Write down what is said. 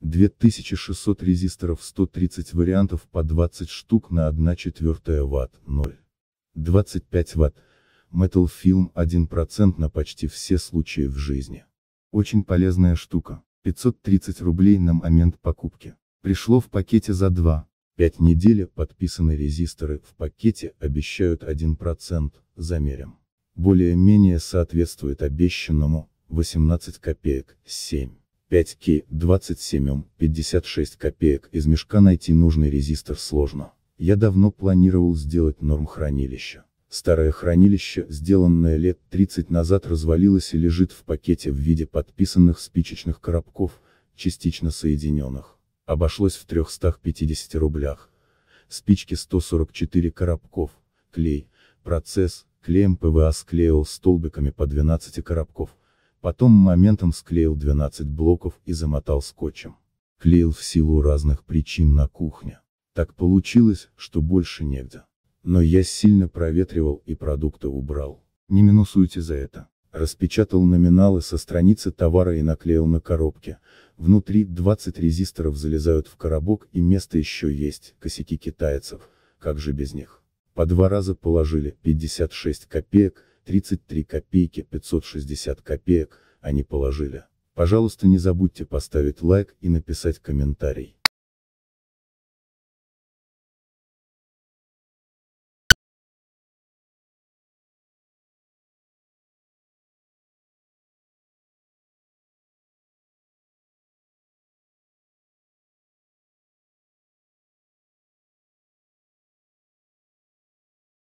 2600 резисторов 130 вариантов по 20 штук на 1 четвертая ватт 0,25 ватт. Metal Film 1% на почти все случаи в жизни. Очень полезная штука. 530 рублей на момент покупки. Пришло в пакете за 2. 5 недель подписаны резисторы в пакете обещают 1%, замерим. Более-менее соответствует обещанному, 18 копеек, 7. 5К, 27М, 56 копеек, из мешка найти нужный резистор сложно. Я давно планировал сделать норм хранилище. Старое хранилище, сделанное лет 30 назад развалилось и лежит в пакете в виде подписанных спичечных коробков, частично соединенных. Обошлось в 350 рублях. Спички 144 коробков, клей, процесс, клеем ПВА склеил столбиками по 12 коробков, потом моментом склеил 12 блоков и замотал скотчем. Клеил в силу разных причин на кухне. Так получилось, что больше негде. Но я сильно проветривал и продукты убрал. Не минусуйте за это. Распечатал номиналы со страницы товара и наклеил на коробки. Внутри 20 резисторов залезают в коробок и место еще есть, косяки китайцев, как же без них. По два раза положили 56 копеек, 33 копейки 560 копеек, они положили. Пожалуйста не забудьте поставить лайк и написать комментарий.